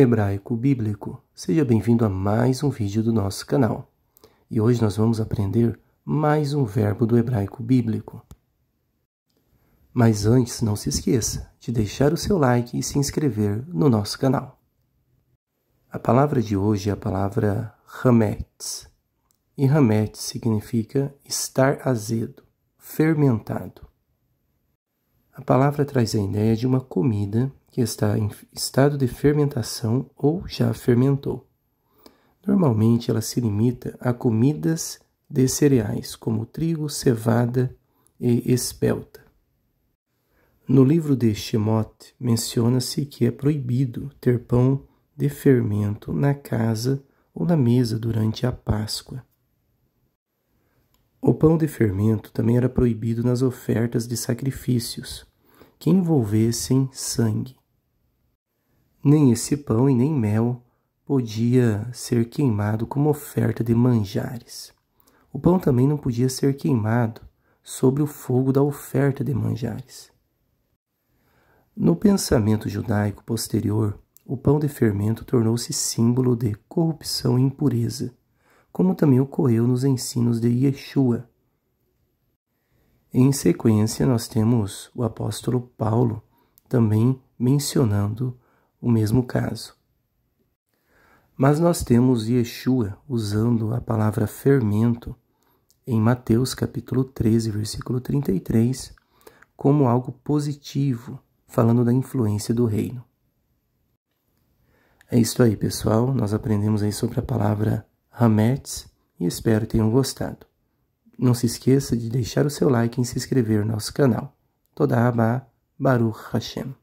hebraico bíblico. Seja bem-vindo a mais um vídeo do nosso canal. E hoje nós vamos aprender mais um verbo do hebraico bíblico. Mas antes, não se esqueça de deixar o seu like e se inscrever no nosso canal. A palavra de hoje é a palavra hametz. E hametz significa estar azedo, fermentado. A palavra traz a ideia de uma comida que está em estado de fermentação ou já fermentou. Normalmente ela se limita a comidas de cereais, como trigo, cevada e espelta. No livro de Shemot, menciona-se que é proibido ter pão de fermento na casa ou na mesa durante a Páscoa. O pão de fermento também era proibido nas ofertas de sacrifícios, que envolvessem sangue. Nem esse pão e nem mel podia ser queimado como oferta de manjares. O pão também não podia ser queimado sobre o fogo da oferta de manjares. No pensamento judaico posterior, o pão de fermento tornou-se símbolo de corrupção e impureza, como também ocorreu nos ensinos de Yeshua, em sequência, nós temos o apóstolo Paulo também mencionando o mesmo caso. Mas nós temos Yeshua usando a palavra fermento em Mateus capítulo 13, versículo 33, como algo positivo, falando da influência do reino. É isso aí, pessoal. Nós aprendemos aí sobre a palavra Hametz e espero tenham gostado. Não se esqueça de deixar o seu like e se inscrever no nosso canal. Toda Rabá, Baruch Hashem.